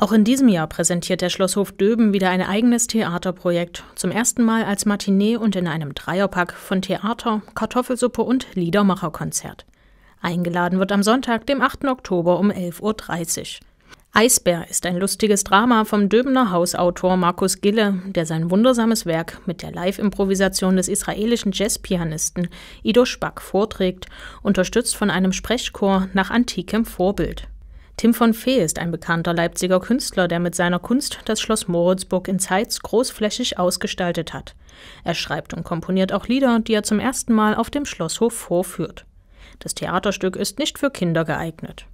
Auch in diesem Jahr präsentiert der Schlosshof Döben wieder ein eigenes Theaterprojekt. Zum ersten Mal als Matinee und in einem Dreierpack von Theater, Kartoffelsuppe und Liedermacherkonzert. Eingeladen wird am Sonntag, dem 8. Oktober um 11.30 Uhr. Eisbär ist ein lustiges Drama vom Döbener Hausautor Markus Gille, der sein wundersames Werk mit der Live-Improvisation des israelischen Jazzpianisten Ido Spack vorträgt, unterstützt von einem Sprechchor nach antikem Vorbild. Tim von Fee ist ein bekannter Leipziger Künstler, der mit seiner Kunst das Schloss Moritzburg in Zeitz großflächig ausgestaltet hat. Er schreibt und komponiert auch Lieder, die er zum ersten Mal auf dem Schlosshof vorführt. Das Theaterstück ist nicht für Kinder geeignet.